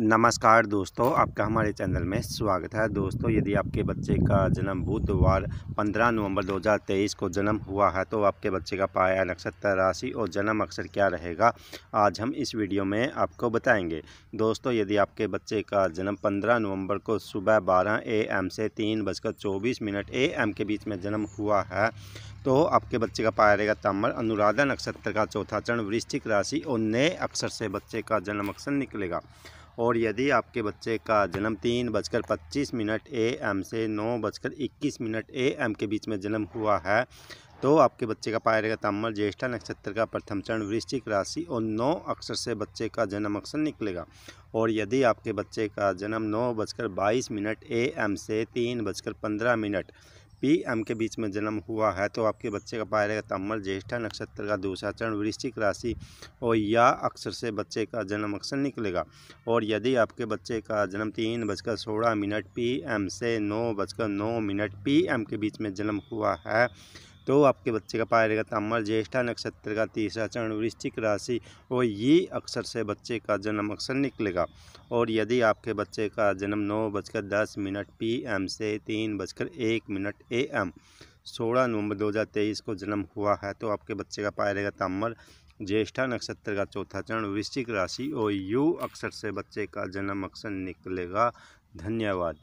नमस्कार दोस्तों आपका हमारे चैनल में स्वागत है दोस्तों यदि आपके बच्चे का जन्म बुधवार 15 नवंबर 2023 को जन्म हुआ है तो आपके बच्चे का पाया नक्षत्र राशि और जन्म अक्षर क्या रहेगा आज हम इस वीडियो में आपको बताएंगे दोस्तों यदि आपके बच्चे का जन्म 15 नवंबर को सुबह 12 एम से तीन बजकर चौबीस मिनट एम के बीच में जन्म हुआ है तो आपके बच्चे का पाया रहेगा ताम्र अनुराधा नक्षत्र का चौथा चरण वृश्चिक राशि और नए अक्षर से बच्चे का जन्म अक्षर निकलेगा और यदि आपके बच्चे का जन्म तीन बजकर पच्चीस मिनट ए एम से नौ बजकर इक्कीस मिनट ए एम के बीच में जन्म हुआ है तो आपके बच्चे का पाया जाएगा ताम्र ज्येष्ठा नक्षत्र का प्रथम चरण वृश्चिक राशि और नौ अक्षर से बच्चे का जन्म अक्षर निकलेगा और यदि आपके बच्चे का जन्म नौ बजकर बाईस मिनट ए एम से तीन बजकर पंद्रह मिनट पी एम के बीच में जन्म हुआ है तो आपके बच्चे का पाया जाएगा तमल ज्येष्ठा नक्षत्र का दूसरा चरण वृश्चिक राशि और या अक्षर से बच्चे का जन्म अक्षर निकलेगा और यदि आपके बच्चे का जन्म तीन बजकर सोलह मिनट पी एम से नौ बजकर नौ मिनट पी एम के बीच में जन्म हुआ है तो आपके बच्चे का पाया जाएगा ताम्र ज्येष्ठा नक्षत्र का तीसरा चरण वृश्चिक राशि और ये अक्षर से बच्चे का जन्म अक्षर निकलेगा और यदि आपके बच्चे का जन्म नौ बजकर दस मिनट पी एम से तीन बजकर एक मिनट ए एम सोलह नवंबर 2023 को जन्म हुआ है तो आपके बच्चे का पाया जाएगा ताम्र ज्येष्ठा नक्षत्र का चौथा चरण वृश्चिक राशि और यू अक्षर से बच्चे का जन्म अक्षर निकलेगा धन्यवाद